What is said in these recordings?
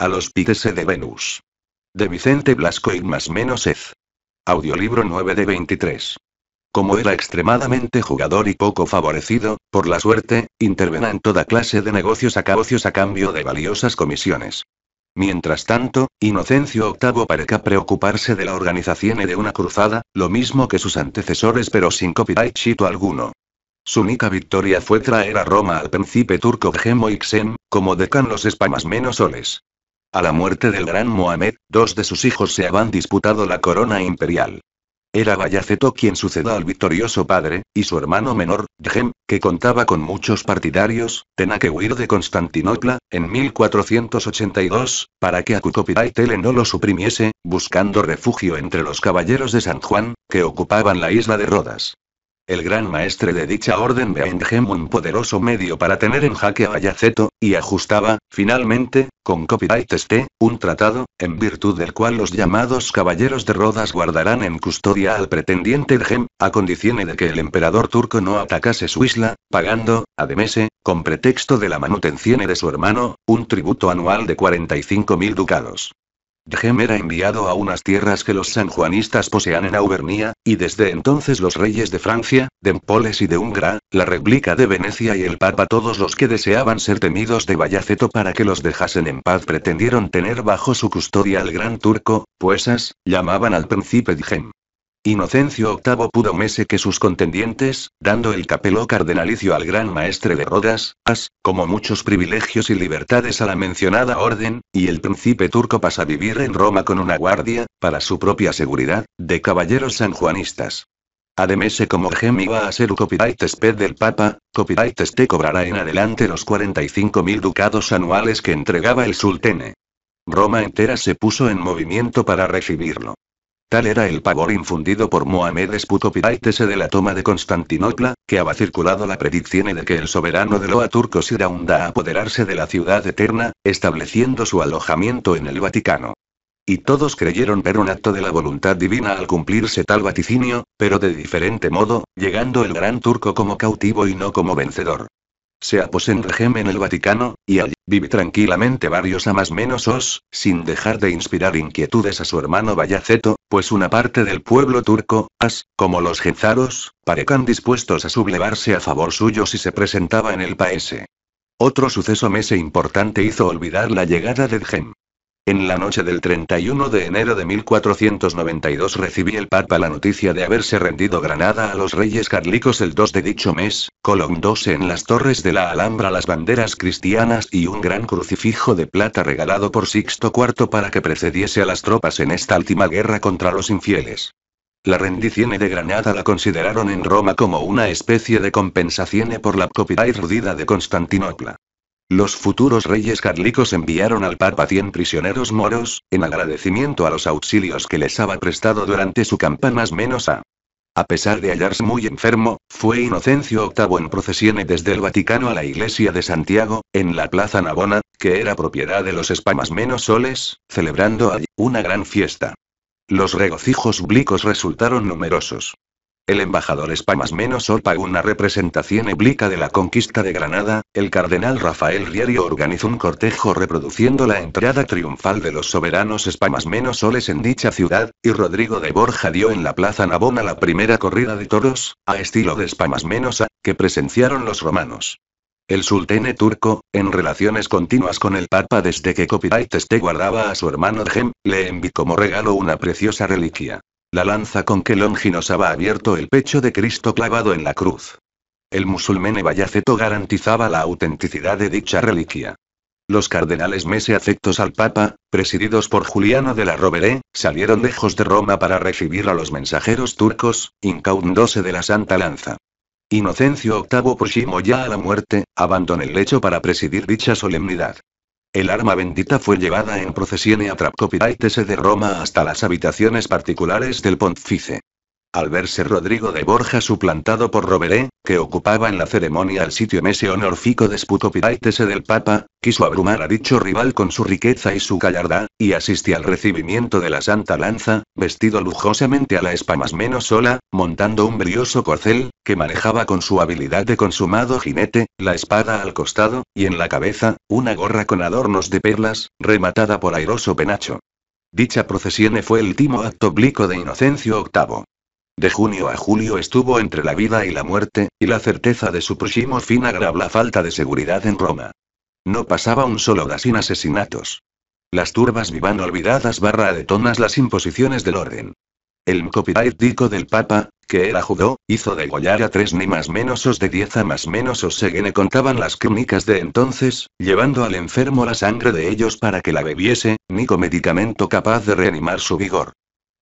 A los Pites de Venus. De Vicente Blasco y más menos Ez. Audiolibro 9 de 23. Como era extremadamente jugador y poco favorecido, por la suerte, intervenía en toda clase de negocios a caocios a cambio de valiosas comisiones. Mientras tanto, Inocencio VIII parecía preocuparse de la organización y de una cruzada, lo mismo que sus antecesores pero sin copyright chito alguno. Su única victoria fue traer a Roma al príncipe turco Gemo como decan los espamas menos soles. A la muerte del gran Mohamed, dos de sus hijos se habían disputado la corona imperial. Era Bayaceto quien suceda al victorioso padre, y su hermano menor, Djem, que contaba con muchos partidarios, tena que huir de Constantinopla, en 1482, para que y no lo suprimiese, buscando refugio entre los caballeros de San Juan, que ocupaban la isla de Rodas. El gran maestre de dicha orden ve en Beengem un poderoso medio para tener en jaque a Ayaceto, y ajustaba, finalmente, con copyright este, un tratado, en virtud del cual los llamados caballeros de Rodas guardarán en custodia al pretendiente Gem, a condición de que el emperador turco no atacase su isla, pagando, además, con pretexto de la manutención de su hermano, un tributo anual de 45.000 ducados. Djem era enviado a unas tierras que los sanjuanistas posean en Auvernia, y desde entonces los reyes de Francia, de Empoles y de Hungría, la Replica de Venecia y el Papa, todos los que deseaban ser temidos de Vallaceto para que los dejasen en paz, pretendieron tener bajo su custodia al gran turco, puesas, llamaban al príncipe Djem. Inocencio VIII pudo mese que sus contendientes, dando el capelo cardenalicio al gran maestre de Rodas, as, como muchos privilegios y libertades a la mencionada orden, y el príncipe turco pasa a vivir en Roma con una guardia, para su propia seguridad, de caballeros sanjuanistas. Ademese como gem iba a ser copyright sped del Papa, copyright Este cobrará en adelante los 45.000 ducados anuales que entregaba el sultene. Roma entera se puso en movimiento para recibirlo. Tal era el pavor infundido por Mohamed Esputo de la toma de Constantinopla, que había circulado la predicción de que el soberano de Loa turco irá a apoderarse de la ciudad eterna, estableciendo su alojamiento en el Vaticano. Y todos creyeron ver un acto de la voluntad divina al cumplirse tal vaticinio, pero de diferente modo, llegando el gran turco como cautivo y no como vencedor se Gem en el Vaticano, y allí vive tranquilamente varios a más menos os, sin dejar de inspirar inquietudes a su hermano Bayaceto, pues una parte del pueblo turco, as, como los genzaros, parecan dispuestos a sublevarse a favor suyo si se presentaba en el país. Otro suceso mese importante hizo olvidar la llegada de Djem. En la noche del 31 de enero de 1492 recibí el Papa la noticia de haberse rendido Granada a los reyes carlicos el 2 de dicho mes, colocándose en las torres de la Alhambra las banderas cristianas y un gran crucifijo de plata regalado por Sixto IV para que precediese a las tropas en esta última guerra contra los infieles. La rendición de Granada la consideraron en Roma como una especie de compensación por la copia de Constantinopla. Los futuros reyes carlicos enviaron al Papa 100 prisioneros moros, en agradecimiento a los auxilios que les había prestado durante su campaña más menos a. A pesar de hallarse muy enfermo, fue Inocencio VIII en procesión desde el Vaticano a la iglesia de Santiago, en la Plaza Navona, que era propiedad de los espamas menos soles, celebrando allí una gran fiesta. Los regocijos blicos resultaron numerosos. El embajador Spamas menos pagó una representación éblica de la conquista de Granada, el cardenal Rafael Riario organizó un cortejo reproduciendo la entrada triunfal de los soberanos Spamas menos soles en dicha ciudad, y Rodrigo de Borja dio en la Plaza Navona la primera corrida de toros, a estilo de Spamas menos que presenciaron los romanos. El sultene turco, en relaciones continuas con el Papa desde que Copyright este guardaba a su hermano Gem, le envió como regalo una preciosa reliquia. La lanza con que Longinos había abierto el pecho de Cristo clavado en la cruz. El musulmán Ebayaceto garantizaba la autenticidad de dicha reliquia. Los cardenales Mese afectos al Papa, presididos por Juliano de la Roberé, salieron lejos de Roma para recibir a los mensajeros turcos, incaudándose de la Santa Lanza. Inocencio VIII Pushimo, ya a la muerte, abandonó el lecho para presidir dicha solemnidad. El arma bendita fue llevada en procesión y a través de Roma hasta las habitaciones particulares del pontífice. Al verse Rodrigo de Borja suplantado por Roberé, e, que ocupaba en la ceremonia el sitio mese honorfico de Sputopitaitese del Papa, quiso abrumar a dicho rival con su riqueza y su gallardía y asistió al recibimiento de la Santa Lanza, vestido lujosamente a la espamas más menos sola, montando un brioso corcel, que manejaba con su habilidad de consumado jinete, la espada al costado, y en la cabeza, una gorra con adornos de perlas, rematada por airoso penacho. Dicha procesión fue el último acto oblico de Inocencio VIII. De junio a julio estuvo entre la vida y la muerte, y la certeza de su próximo fin agravó la falta de seguridad en Roma. No pasaba un solo día sin asesinatos. Las turbas vivan olvidadas barra de tonas las imposiciones del orden. El copyright dico del Papa, que era judó, hizo degollar a tres ni más menosos de diez a más menosos según contaban las crónicas de entonces, llevando al enfermo la sangre de ellos para que la bebiese, nico medicamento capaz de reanimar su vigor.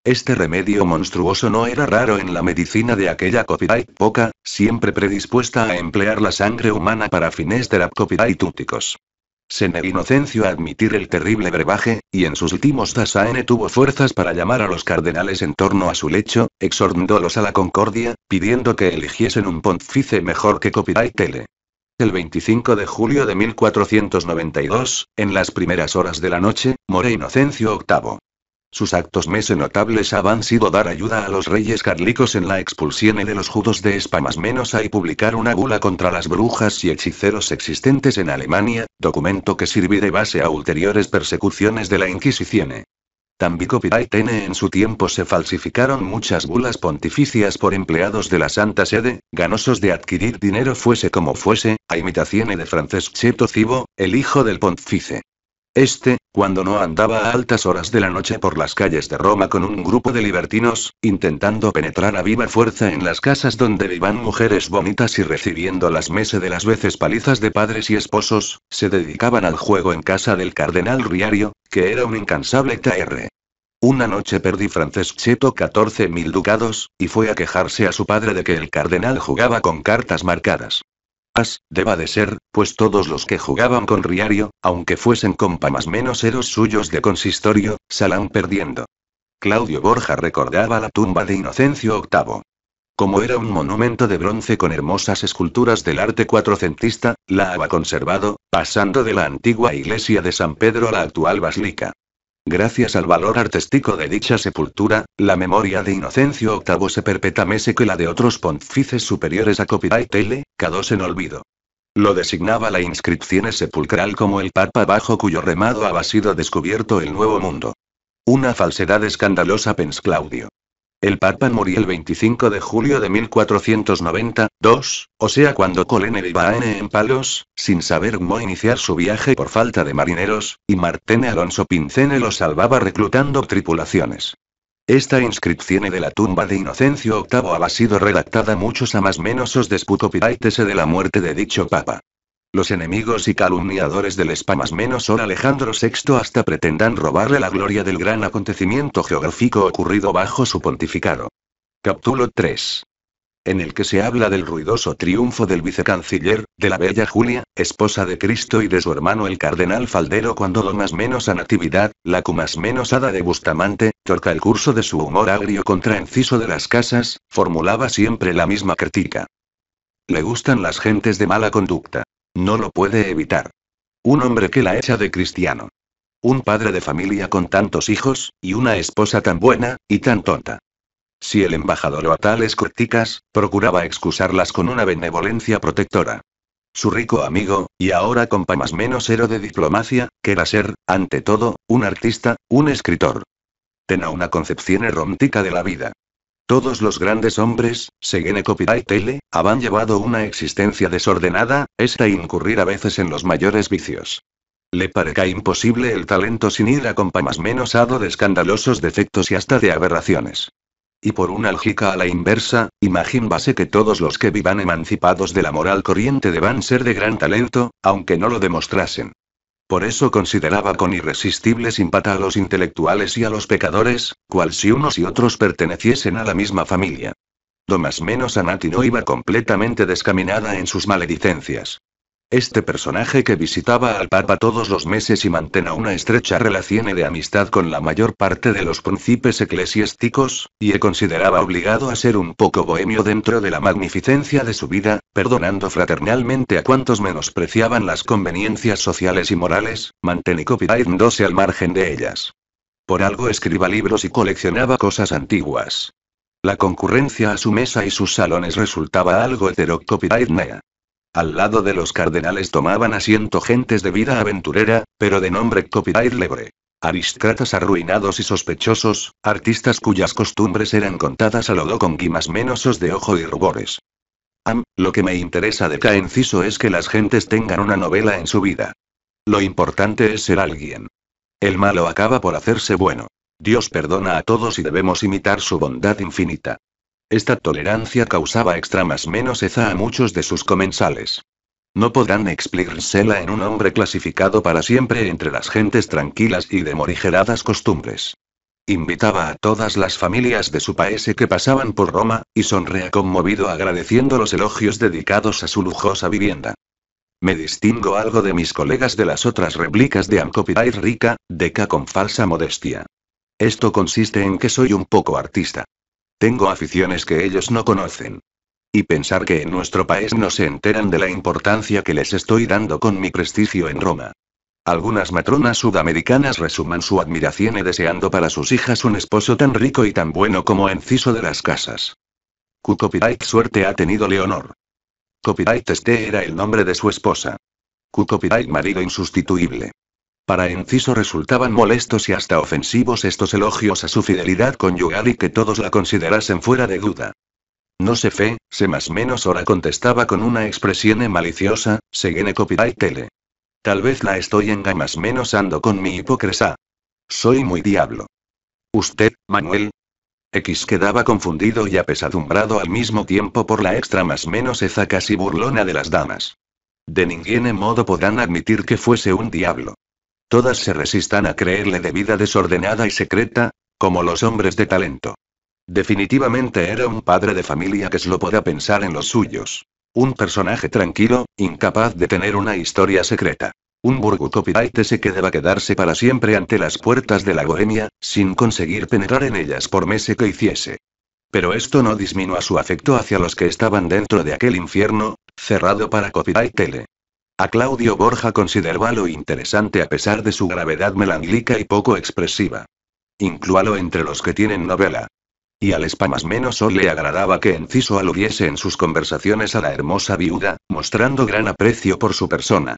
Este remedio monstruoso no era raro en la medicina de aquella copyright poca, siempre predispuesta a emplear la sangre humana para fines de la úticos. Se Inocencio a admitir el terrible brebaje, y en sus últimos tasaene tuvo fuerzas para llamar a los cardenales en torno a su lecho, exhortándolos a la concordia, pidiendo que eligiesen un pontífice mejor que y El 25 de julio de 1492, en las primeras horas de la noche, moré Inocencio VIII. Sus actos más notables habían sido dar ayuda a los reyes carlicos en la expulsión de los judos de menos y publicar una bula contra las brujas y hechiceros existentes en Alemania, documento que sirvió de base a ulteriores persecuciones de la Inquisición. También Piraitene en su tiempo se falsificaron muchas bulas pontificias por empleados de la Santa Sede, ganosos de adquirir dinero fuese como fuese, a imitación de Cheto Cibo, el hijo del pontífice. Este, cuando no andaba a altas horas de la noche por las calles de Roma con un grupo de libertinos, intentando penetrar a viva fuerza en las casas donde vivan mujeres bonitas y recibiendo las meses de las veces palizas de padres y esposos, se dedicaban al juego en casa del cardenal Riario, que era un incansable TR. Una noche perdí cheto 14 mil ducados, y fue a quejarse a su padre de que el cardenal jugaba con cartas marcadas deba de ser, pues todos los que jugaban con Riario, aunque fuesen compa más menos eros suyos de consistorio, salán perdiendo. Claudio Borja recordaba la tumba de Inocencio VIII. Como era un monumento de bronce con hermosas esculturas del arte cuatrocentista, la había conservado, pasando de la antigua iglesia de San Pedro a la actual basílica. Gracias al valor artístico de dicha sepultura, la memoria de Inocencio VIII se perpetúa que la de otros pontífices superiores a Copyright K2 en olvido. Lo designaba la inscripción sepulcral como el papa bajo cuyo remado había sido descubierto el nuevo mundo. Una falsedad escandalosa, pens Claudio. El Papa murió el 25 de julio de 1492, o sea cuando Colene a N. en Palos, sin saber cómo iniciar su viaje por falta de marineros, y Martene Alonso Pincene lo salvaba reclutando tripulaciones. Esta inscripción de la tumba de Inocencio VIII ha sido redactada muchos a más menos os de la muerte de dicho papa. Los enemigos y calumniadores del más menos or Alejandro VI hasta pretendan robarle la gloria del gran acontecimiento geográfico ocurrido bajo su pontificado. Capítulo 3 en el que se habla del ruidoso triunfo del vicecanciller, de la bella Julia, esposa de Cristo y de su hermano el cardenal Faldero cuando lo más menos a Natividad, la cumas menos hada de Bustamante, torca el curso de su humor agrio contra Enciso de las Casas, formulaba siempre la misma crítica. Le gustan las gentes de mala conducta. No lo puede evitar. Un hombre que la echa de cristiano. Un padre de familia con tantos hijos, y una esposa tan buena, y tan tonta. Si el embajador o a tales corticas, procuraba excusarlas con una benevolencia protectora. Su rico amigo, y ahora compa más menos héroe de diplomacia, que era ser, ante todo, un artista, un escritor. Tena una concepción erróntica de la vida. Todos los grandes hombres, según Copyright Tele, habían llevado una existencia desordenada, esta incurrir a veces en los mayores vicios. Le parezca imposible el talento sin ir acompañado menos de escandalosos defectos y hasta de aberraciones. Y por una lógica a la inversa, imagínbase que todos los que vivan emancipados de la moral corriente deban ser de gran talento, aunque no lo demostrasen. Por eso consideraba con irresistible simpatía a los intelectuales y a los pecadores, cual si unos y otros perteneciesen a la misma familia. más menos Anati no iba completamente descaminada en sus maledicencias. Este personaje que visitaba al Papa todos los meses y mantenía una estrecha relación de amistad con la mayor parte de los príncipes eclesiásticos, y he consideraba obligado a ser un poco bohemio dentro de la magnificencia de su vida, perdonando fraternalmente a cuantos menospreciaban las conveniencias sociales y morales, doce al margen de ellas. Por algo escriba libros y coleccionaba cosas antiguas. La concurrencia a su mesa y sus salones resultaba algo heterocopitaidnea. Al lado de los cardenales tomaban asiento gentes de vida aventurera, pero de nombre copyright lebre. Aristócratas arruinados y sospechosos, artistas cuyas costumbres eran contadas a lodo con guimas menosos de ojo y rubores. Am, lo que me interesa de Caenciso es que las gentes tengan una novela en su vida. Lo importante es ser alguien. El malo acaba por hacerse bueno. Dios perdona a todos y debemos imitar su bondad infinita. Esta tolerancia causaba más menos heza a muchos de sus comensales. No podrán explicársela en un hombre clasificado para siempre entre las gentes tranquilas y de morigeradas costumbres. Invitaba a todas las familias de su país que pasaban por Roma, y sonrea conmovido agradeciendo los elogios dedicados a su lujosa vivienda. Me distingo algo de mis colegas de las otras réplicas de y rica, deca con falsa modestia. Esto consiste en que soy un poco artista. Tengo aficiones que ellos no conocen. Y pensar que en nuestro país no se enteran de la importancia que les estoy dando con mi prestigio en Roma. Algunas matronas sudamericanas resuman su admiración y deseando para sus hijas un esposo tan rico y tan bueno como Enciso de las Casas. Cu copyright suerte ha tenido Leonor. Copyright este era el nombre de su esposa. Cu copyright marido insustituible. Para inciso resultaban molestos y hasta ofensivos estos elogios a su fidelidad conyugal y que todos la considerasen fuera de duda. No se fe, se más menos ahora. contestaba con una expresión maliciosa, se copyright tele. Tal vez la estoy más menos ando con mi hipocresa. Soy muy diablo. Usted, Manuel. X quedaba confundido y apesadumbrado al mismo tiempo por la extra más menos eza casi burlona de las damas. De ningún modo podrán admitir que fuese un diablo. Todas se resistan a creerle de vida desordenada y secreta, como los hombres de talento. Definitivamente era un padre de familia que solo podía pensar en los suyos. Un personaje tranquilo, incapaz de tener una historia secreta. Un copyright se que deba quedarse para siempre ante las puertas de la Bohemia, sin conseguir penetrar en ellas por meses que hiciese. Pero esto no disminuía su afecto hacia los que estaban dentro de aquel infierno, cerrado para Copyright Tele. A Claudio Borja consideraba lo interesante a pesar de su gravedad melanglica y poco expresiva. Inclúalo entre los que tienen novela. Y al más menos o le agradaba que Enciso aludiese en sus conversaciones a la hermosa viuda, mostrando gran aprecio por su persona.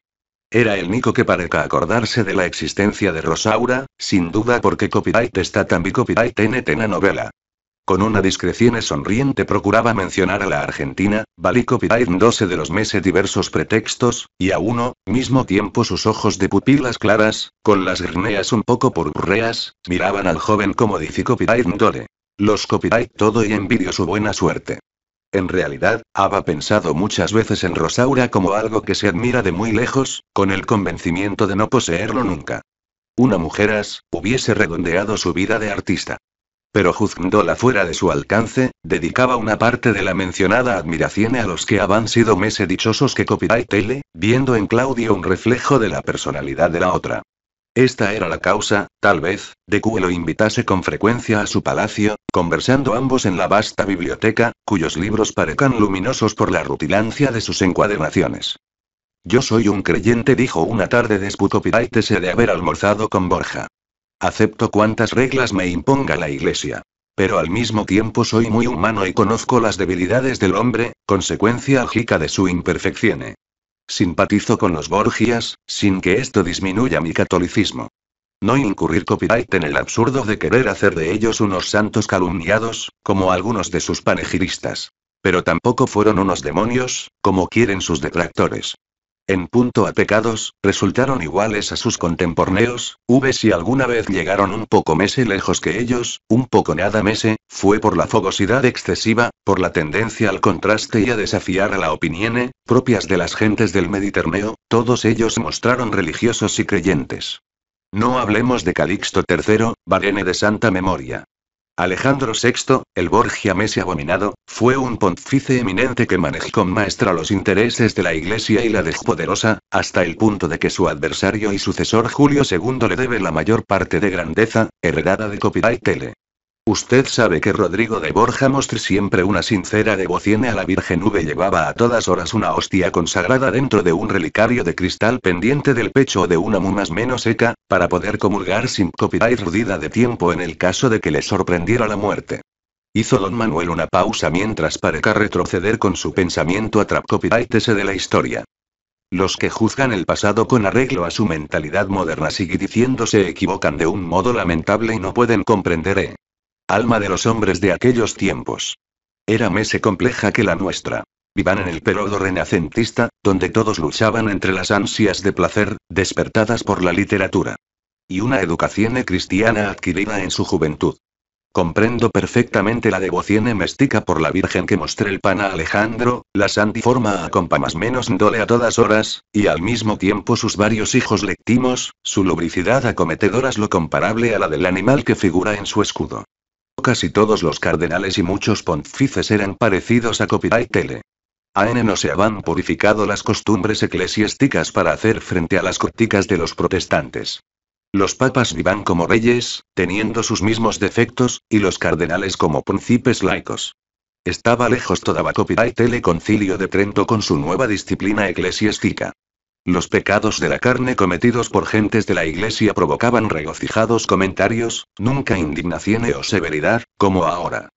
Era el Nico que parezca acordarse de la existencia de Rosaura, sin duda porque copyright está también copyright en novela. Con una discreción sonriente procuraba mencionar a la Argentina, 12 de los meses diversos pretextos, y a uno, mismo tiempo sus ojos de pupilas claras, con las grneas un poco purpurreas, miraban al joven como Dole. Los copyright todo y envidio su buena suerte. En realidad, había pensado muchas veces en Rosaura como algo que se admira de muy lejos, con el convencimiento de no poseerlo nunca. Una mujeras, hubiese redondeado su vida de artista pero juzgándola fuera de su alcance, dedicaba una parte de la mencionada admiración a los que habían sido meses dichosos que Copyright viendo en Claudio un reflejo de la personalidad de la otra. Esta era la causa, tal vez, de que lo invitase con frecuencia a su palacio, conversando ambos en la vasta biblioteca, cuyos libros parecían luminosos por la rutilancia de sus encuadernaciones. Yo soy un creyente, dijo una tarde después de haber almorzado con Borja. Acepto cuantas reglas me imponga la Iglesia. Pero al mismo tiempo soy muy humano y conozco las debilidades del hombre, consecuencia lógica de su imperfección. Simpatizo con los Borgias, sin que esto disminuya mi catolicismo. No incurrir copyright en el absurdo de querer hacer de ellos unos santos calumniados, como algunos de sus panegiristas. Pero tampoco fueron unos demonios, como quieren sus detractores en punto a pecados, resultaron iguales a sus contemporáneos, v si alguna vez llegaron un poco mese lejos que ellos, un poco nada mese, fue por la fogosidad excesiva, por la tendencia al contraste y a desafiar a la opinión, propias de las gentes del Mediterráneo, todos ellos mostraron religiosos y creyentes. No hablemos de Calixto III, barene de santa memoria. Alejandro VI, el Borgia Messi abominado, fue un pontífice eminente que manejó con maestra los intereses de la Iglesia y la poderosa, hasta el punto de que su adversario y sucesor Julio II le debe la mayor parte de grandeza, heredada de Copyright Tele. Usted sabe que Rodrigo de Borja mostró siempre una sincera devoción a la Virgen V. Llevaba a todas horas una hostia consagrada dentro de un relicario de cristal pendiente del pecho de una mumas menos seca, para poder comulgar sin copyright y rudida de tiempo en el caso de que le sorprendiera la muerte. Hizo don Manuel una pausa mientras pareca retroceder con su pensamiento a trap de la historia. Los que juzgan el pasado con arreglo a su mentalidad moderna sigue diciendo se equivocan de un modo lamentable y no pueden comprender, eh alma de los hombres de aquellos tiempos. Era mese compleja que la nuestra. Vivan en el periodo renacentista, donde todos luchaban entre las ansias de placer, despertadas por la literatura. Y una educación cristiana adquirida en su juventud. Comprendo perfectamente la devoción mestica por la Virgen que mostré el pan a Alejandro, la santiforma a compa más menos dole a todas horas, y al mismo tiempo sus varios hijos lectimos, su lubricidad es lo comparable a la del animal que figura en su escudo. Casi todos los cardenales y muchos pontífices eran parecidos a Copitaitele. AN no se habían purificado las costumbres eclesiásticas para hacer frente a las cópticas de los protestantes. Los papas vivan como reyes, teniendo sus mismos defectos, y los cardenales como príncipes laicos. Estaba lejos toda y concilio de Trento con su nueva disciplina eclesiástica. Los pecados de la carne cometidos por gentes de la iglesia provocaban regocijados comentarios, nunca indignación o severidad, como ahora.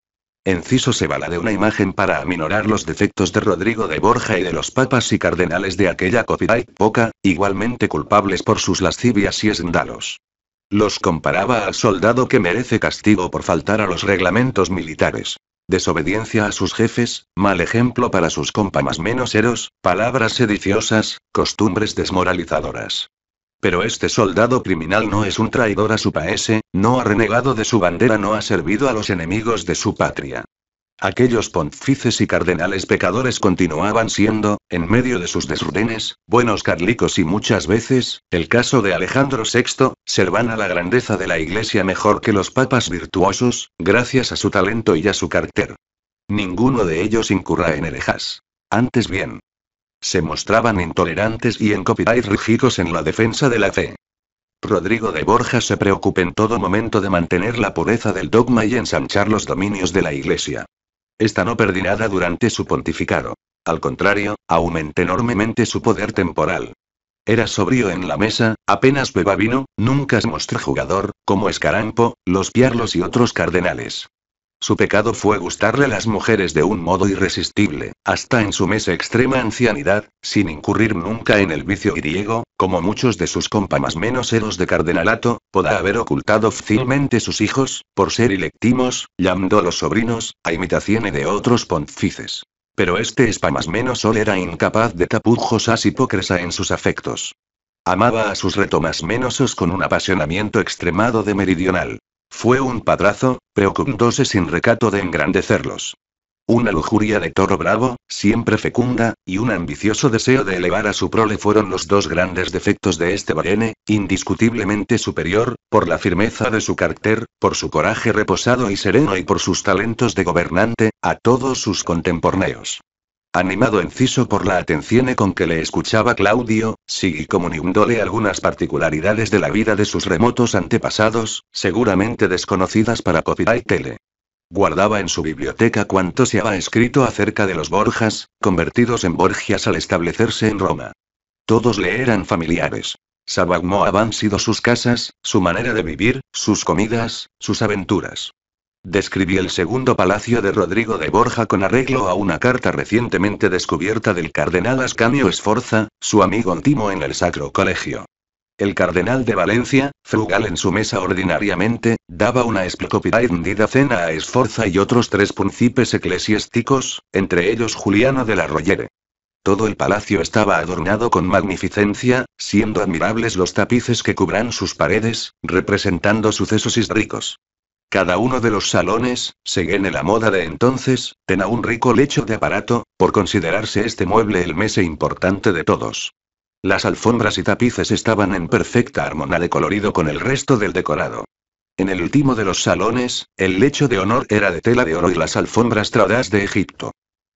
Enciso se bala de una imagen para aminorar los defectos de Rodrigo de Borja y de los papas y cardenales de aquella copia poca, igualmente culpables por sus lascivias y esndalos. Los comparaba al soldado que merece castigo por faltar a los reglamentos militares. Desobediencia a sus jefes, mal ejemplo para sus compamas menos eros, palabras sediciosas, costumbres desmoralizadoras. Pero este soldado criminal no es un traidor a su país, no ha renegado de su bandera, no ha servido a los enemigos de su patria. Aquellos pontífices y cardenales pecadores continuaban siendo, en medio de sus desordenes, buenos carlicos y muchas veces, el caso de Alejandro VI, a la grandeza de la iglesia mejor que los papas virtuosos, gracias a su talento y a su carácter. Ninguno de ellos incurra en herejas. Antes bien, se mostraban intolerantes y en copyright rígidos en la defensa de la fe. Rodrigo de Borja se preocupa en todo momento de mantener la pureza del dogma y ensanchar los dominios de la Iglesia. Esta no perdí nada durante su pontificado. Al contrario, aumenta enormemente su poder temporal. Era sobrio en la mesa, apenas beba vino, nunca se mostró jugador, como Escarampo, los Piarlos y otros cardenales. Su pecado fue gustarle a las mujeres de un modo irresistible, hasta en su mes extrema ancianidad, sin incurrir nunca en el vicio griego, como muchos de sus compamas menos eros de cardenalato, podrá haber ocultado fácilmente sus hijos, por ser ilectimos, llamando los sobrinos, a imitaciones de otros pontífices. Pero este menos sol era incapaz de tapujos as en sus afectos. Amaba a sus retomas menosos con un apasionamiento extremado de meridional. Fue un padrazo, preocupándose sin recato de engrandecerlos. Una lujuria de toro bravo, siempre fecunda, y un ambicioso deseo de elevar a su prole fueron los dos grandes defectos de este barene, indiscutiblemente superior, por la firmeza de su carácter, por su coraje reposado y sereno y por sus talentos de gobernante, a todos sus contemporáneos. Animado Enciso por la atención e con que le escuchaba Claudio, sigue comunicándole algunas particularidades de la vida de sus remotos antepasados, seguramente desconocidas para Copyright Tele. Guardaba en su biblioteca cuanto se había escrito acerca de los Borjas, convertidos en Borgias al establecerse en Roma. Todos le eran familiares. Sabagmo habían sido sus casas, su manera de vivir, sus comidas, sus aventuras. Describí el segundo palacio de Rodrigo de Borja con arreglo a una carta recientemente descubierta del cardenal Ascanio Esforza, su amigo íntimo en el Sacro Colegio. El cardenal de Valencia, frugal en su mesa ordinariamente, daba una esplocopida y cena a Esforza y otros tres príncipes eclesiásticos, entre ellos Juliano de la Royere. Todo el palacio estaba adornado con magnificencia, siendo admirables los tapices que cubran sus paredes, representando sucesos históricos. Cada uno de los salones, según la moda de entonces, tenía un rico lecho de aparato, por considerarse este mueble el mese importante de todos. Las alfombras y tapices estaban en perfecta armonía de colorido con el resto del decorado. En el último de los salones, el lecho de honor era de tela de oro y las alfombras tradas de Egipto.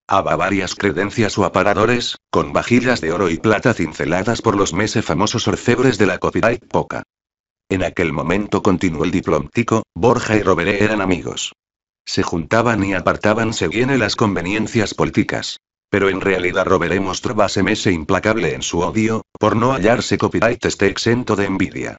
Había varias credencias o aparadores, con vajillas de oro y plata cinceladas por los meses famosos orfebres de la copia poca. En aquel momento continuó el diplomático, Borja y Roberé eran amigos. Se juntaban y apartaban según las conveniencias políticas. Pero en realidad Roberé mostraba e implacable en su odio, por no hallarse copyright este exento de envidia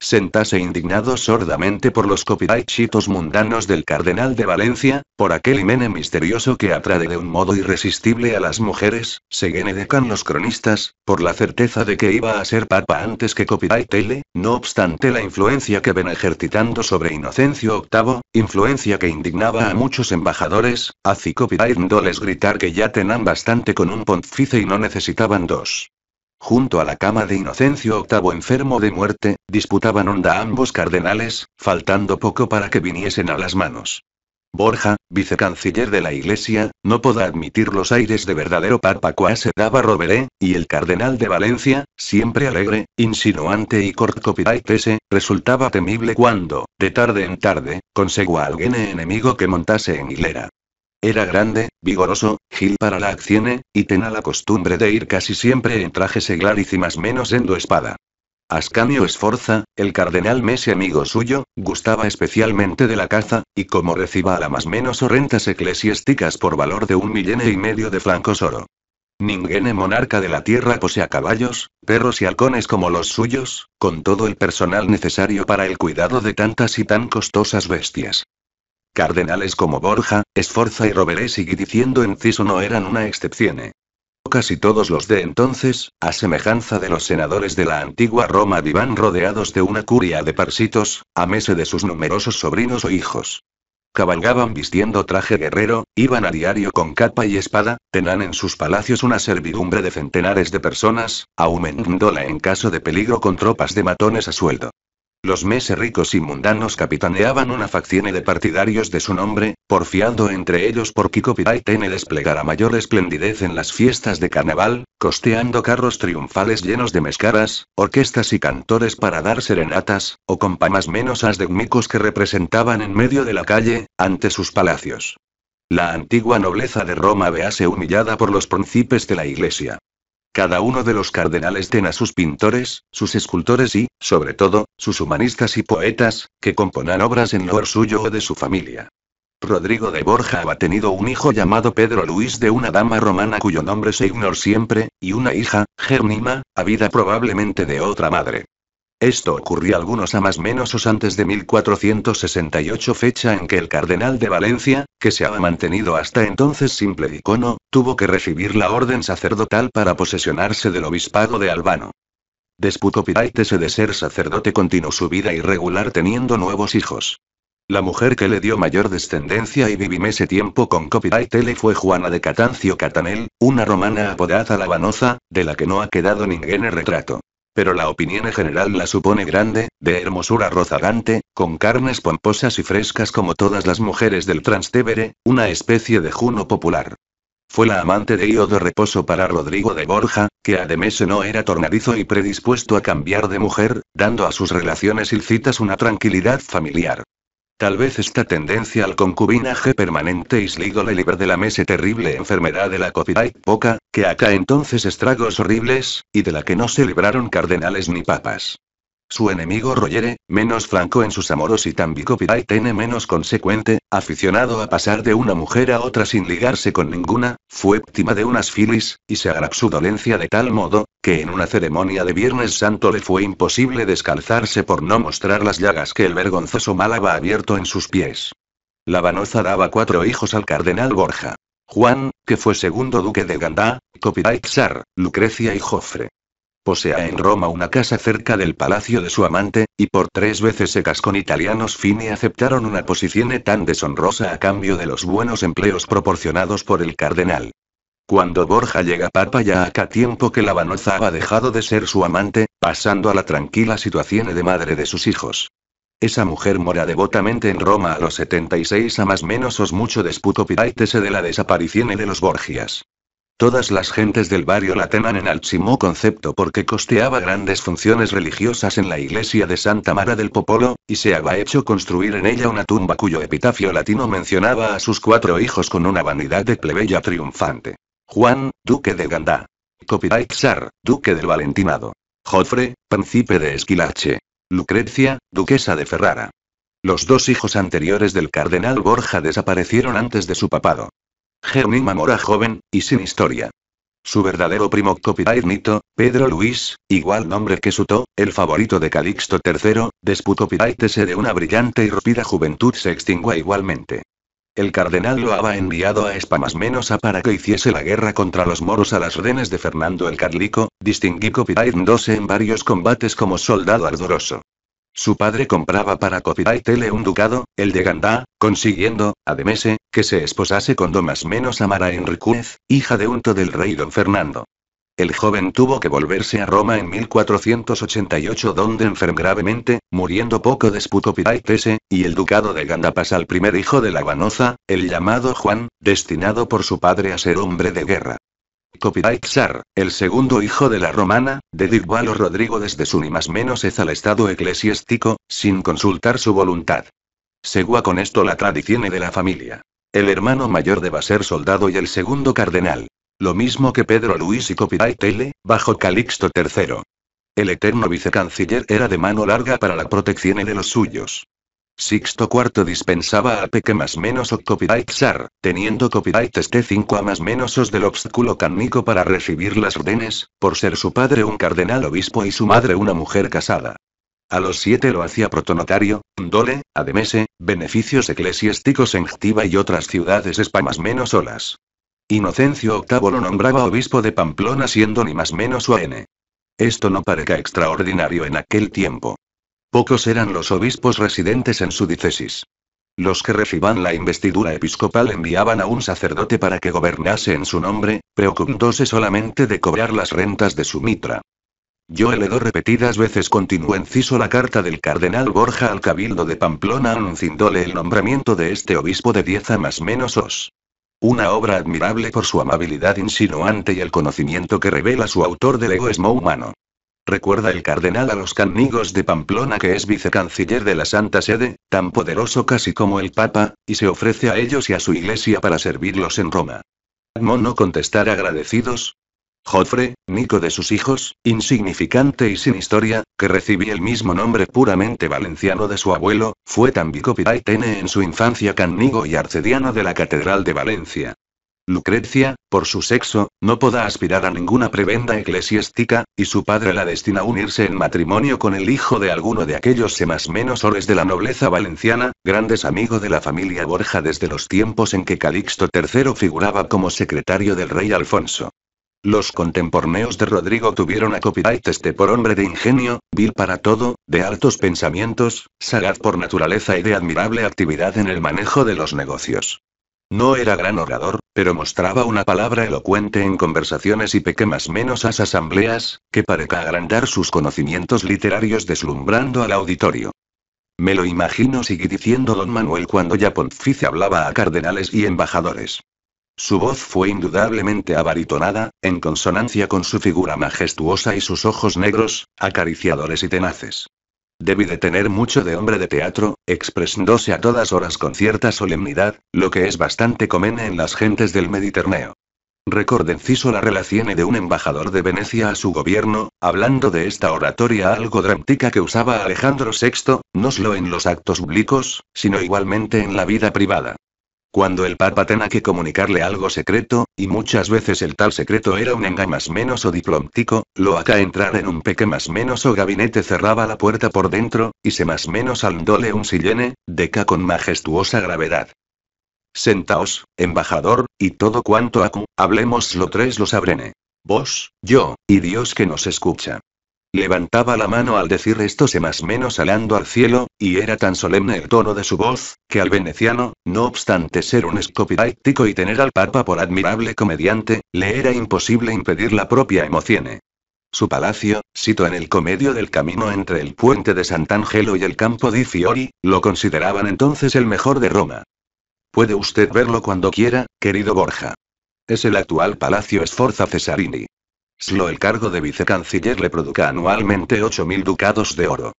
sentase indignado sordamente por los chitos mundanos del cardenal de Valencia, por aquel imene misterioso que atrae de un modo irresistible a las mujeres, se genedecan los cronistas, por la certeza de que iba a ser papa antes que L, no obstante la influencia que ven ejercitando sobre Inocencio VIII, influencia que indignaba a muchos embajadores, hace copyright no les gritar que ya tenían bastante con un pontífice y no necesitaban dos. Junto a la cama de Inocencio VIII enfermo de muerte, disputaban onda ambos cardenales, faltando poco para que viniesen a las manos. Borja, vicecanciller de la Iglesia, no podía admitir los aires de verdadero papa se daba Roberé, y el cardenal de Valencia, siempre alegre, insinuante y cortocopitaitese, resultaba temible cuando, de tarde en tarde, consegua alguien enemigo que montase en hilera. Era grande, vigoroso, gil para la acción, y tenía la costumbre de ir casi siempre en traje seglar y más menos en espada. Ascanio Esforza, el cardenal Messi amigo suyo, gustaba especialmente de la caza, y como reciba a la más menos rentas eclesiásticas por valor de un millene y medio de flancos oro. Ningún monarca de la tierra posea caballos, perros y halcones como los suyos, con todo el personal necesario para el cuidado de tantas y tan costosas bestias. Cardenales como Borja, Esforza y Roberesic diciendo Ciso no eran una excepción. ¿eh? Casi todos los de entonces, a semejanza de los senadores de la antigua Roma, vivan rodeados de una curia de parsitos, a mese de sus numerosos sobrinos o hijos. Cabalgaban vistiendo traje guerrero, iban a diario con capa y espada, tenían en sus palacios una servidumbre de centenares de personas, aumentándola en caso de peligro con tropas de matones a sueldo. Los meses ricos y mundanos capitaneaban una facción de partidarios de su nombre, porfiando entre ellos por Kiko desplegar a mayor esplendidez en las fiestas de carnaval, costeando carros triunfales llenos de mezcaras, orquestas y cantores para dar serenatas, o compamas menos asdegmicos que representaban en medio de la calle, ante sus palacios. La antigua nobleza de Roma vease humillada por los príncipes de la iglesia. Cada uno de los cardenales ten a sus pintores, sus escultores y, sobre todo, sus humanistas y poetas, que componan obras en honor suyo o de su familia. Rodrigo de Borja ha tenido un hijo llamado Pedro Luis de una dama romana cuyo nombre se ignora siempre, y una hija, Gernima, habida probablemente de otra madre. Esto ocurrió algunos a más menos antes de 1468 fecha en que el cardenal de Valencia, que se había mantenido hasta entonces simple icono, tuvo que recibir la orden sacerdotal para posesionarse del obispado de Albano. Después Copiraitese de ser sacerdote continuó su vida irregular teniendo nuevos hijos. La mujer que le dio mayor descendencia y vivimos ese tiempo con L fue Juana de Catancio Catanel, una romana apodada La de la que no ha quedado ningún retrato. Pero la opinión en general la supone grande, de hermosura rozagante, con carnes pomposas y frescas como todas las mujeres del Transtevere, una especie de Juno popular. Fue la amante de Iodo de reposo para Rodrigo de Borja, que además no era tornadizo y predispuesto a cambiar de mujer, dando a sus relaciones ilcitas una tranquilidad familiar. Tal vez esta tendencia al concubinaje permanente isligo le libre de la mese terrible enfermedad de la copyright poca, que acá entonces estragos horribles, y de la que no se libraron cardenales ni papas. Su enemigo Rogere, menos franco en sus amoros y también copyright n menos consecuente, aficionado a pasar de una mujer a otra sin ligarse con ninguna, fue víctima de unas filis, y se agravó su dolencia de tal modo, que en una ceremonia de Viernes Santo le fue imposible descalzarse por no mostrar las llagas que el vergonzoso mal había abierto en sus pies. La vanoza daba cuatro hijos al cardenal Borja. Juan, que fue segundo duque de Gandá, Copyright Sar, Lucrecia y Jofre posea en Roma una casa cerca del palacio de su amante, y por tres veces secas con italianos y aceptaron una posición tan deshonrosa a cambio de los buenos empleos proporcionados por el cardenal. Cuando Borja llega Papa ya acá tiempo que la Banoza ha dejado de ser su amante, pasando a la tranquila situación de madre de sus hijos. Esa mujer mora devotamente en Roma a los 76 a más menos os mucho desputo piráitese de la desaparición de los Borgias. Todas las gentes del barrio la teman en altísimo concepto porque costeaba grandes funciones religiosas en la iglesia de Santa Mara del Popolo, y se había hecho construir en ella una tumba cuyo epitafio latino mencionaba a sus cuatro hijos con una vanidad de plebeya triunfante. Juan, duque de Gandá. Copiraixar, duque del Valentinado. Jofre, príncipe de Esquilache. Lucrecia, duquesa de Ferrara. Los dos hijos anteriores del cardenal Borja desaparecieron antes de su papado germín Mora joven, y sin historia. Su verdadero primo Copitairnito, Pedro Luis, igual nombre que su to, el favorito de Calixto III, desputó se de una brillante y rápida juventud se extingua igualmente. El cardenal lo había enviado a menosa para que hiciese la guerra contra los moros a las órdenes de Fernando el Carlico, distinguí copyright 12 en varios combates como soldado ardoroso. Su padre compraba para Tele un ducado, el de Gandá, consiguiendo, además, que se esposase con Domas menos Amara Enriquez, hija de unto del rey don Fernando. El joven tuvo que volverse a Roma en 1488 donde enfermó gravemente, muriendo poco después Copyright y el ducado de Gandá pasa al primer hijo de la Guanoza, el llamado Juan, destinado por su padre a ser hombre de guerra. Copyright Sar, el segundo hijo de la romana, de los Rodrigo desde su ni más menos es al estado eclesiástico, sin consultar su voluntad. Segua con esto la tradición de la familia. El hermano mayor deba ser soldado y el segundo cardenal. Lo mismo que Pedro Luis y Copyright L, bajo Calixto III. El eterno vicecanciller era de mano larga para la protección de los suyos. Sexto cuarto dispensaba a Peque más menos o copyright teniendo copyright este 5 a más menos os del obstáculo cánico para recibir las órdenes, por ser su padre un cardenal obispo y su madre una mujer casada. A los siete lo hacía protonotario, dole, ademese, beneficios eclesiásticos en Gtiva y otras ciudades más menos olas. Inocencio VIII lo nombraba obispo de Pamplona siendo ni más menos su N. Esto no parecía extraordinario en aquel tiempo. Pocos eran los obispos residentes en su diócesis. Los que reciban la investidura episcopal enviaban a un sacerdote para que gobernase en su nombre, preocupándose solamente de cobrar las rentas de su mitra. Yo he leído repetidas veces continuó enciso la carta del cardenal Borja al cabildo de Pamplona anunciándole el nombramiento de este obispo de diez a más menos os. Una obra admirable por su amabilidad insinuante y el conocimiento que revela su autor del egoísmo humano. Recuerda el cardenal a los canigos de Pamplona que es vicecanciller de la Santa Sede, tan poderoso casi como el Papa, y se ofrece a ellos y a su iglesia para servirlos en Roma. no contestar agradecidos, Jofre, Nico de sus hijos, insignificante y sin historia, que recibí el mismo nombre puramente valenciano de su abuelo, fue también y en su infancia canigo y arcediano de la Catedral de Valencia. Lucrecia, por su sexo, no podrá aspirar a ninguna prebenda eclesiástica, y su padre la destina a unirse en matrimonio con el hijo de alguno de aquellos semas ores de la nobleza valenciana, grandes amigos de la familia Borja desde los tiempos en que Calixto III figuraba como secretario del rey Alfonso. Los contemporáneos de Rodrigo tuvieron a copyright este por hombre de ingenio, vil para todo, de altos pensamientos, sagaz por naturaleza y de admirable actividad en el manejo de los negocios. No era gran orador, pero mostraba una palabra elocuente en conversaciones y pequeñas menos asambleas, que parecía agrandar sus conocimientos literarios deslumbrando al auditorio. Me lo imagino, sigue diciendo don Manuel cuando ya pontífice hablaba a cardenales y embajadores. Su voz fue indudablemente abaritonada, en consonancia con su figura majestuosa y sus ojos negros, acariciadores y tenaces. Debí de tener mucho de hombre de teatro, expresándose a todas horas con cierta solemnidad, lo que es bastante común en las gentes del Mediterráneo. Recorden enciso la relación de un embajador de Venecia a su gobierno, hablando de esta oratoria algo dramática que usaba Alejandro VI, no solo en los actos públicos, sino igualmente en la vida privada. Cuando el Papa tenga que comunicarle algo secreto, y muchas veces el tal secreto era un enga más menos o diplomático, lo acá entrar en un peque más menos o gabinete cerraba la puerta por dentro, y se más menos andole un sillene, deca con majestuosa gravedad. Sentaos, embajador, y todo cuanto hablemos lo tres lo sabrene. Vos, yo, y Dios que nos escucha. Levantaba la mano al decir esto se más menos alando al cielo, y era tan solemne el tono de su voz, que al veneciano, no obstante ser un escopidáctico y tener al Papa por admirable comediante, le era imposible impedir la propia emoción. Su palacio, sito en el comedio del camino entre el puente de Sant'Angelo y el campo di Fiori, lo consideraban entonces el mejor de Roma. Puede usted verlo cuando quiera, querido Borja. Es el actual Palacio Sforza Cesarini. Slo el cargo de vicecanciller le produca anualmente 8.000 ducados de oro.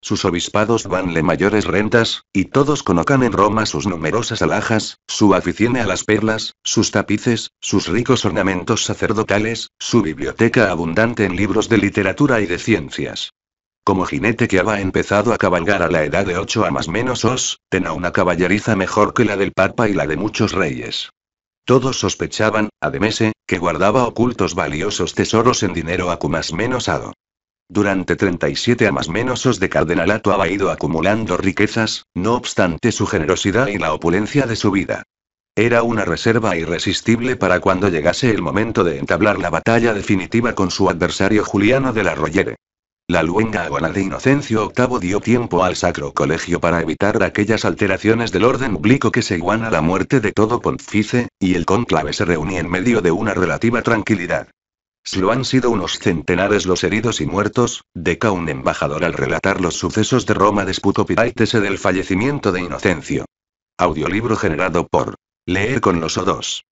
Sus obispados vanle mayores rentas, y todos colocan en Roma sus numerosas alhajas, su afición a las perlas, sus tapices, sus ricos ornamentos sacerdotales, su biblioteca abundante en libros de literatura y de ciencias. Como jinete que ha empezado a cabalgar a la edad de ocho a más menos os, tena una caballeriza mejor que la del Papa y la de muchos reyes. Todos sospechaban, Ademese, que guardaba ocultos valiosos tesoros en dinero a menosado. Durante 37 a más menosos de cardenalato había ido acumulando riquezas, no obstante su generosidad y la opulencia de su vida. Era una reserva irresistible para cuando llegase el momento de entablar la batalla definitiva con su adversario Juliano de la Royere. La luenga aguana de Inocencio VIII dio tiempo al Sacro Colegio para evitar aquellas alteraciones del orden público que se a la muerte de todo pontífice, y el cónclave se reunía en medio de una relativa tranquilidad. Si lo han sido unos centenares los heridos y muertos, deca un embajador al relatar los sucesos de Roma Desputo piraitese del fallecimiento de Inocencio. Audiolibro generado por Leer con los O2.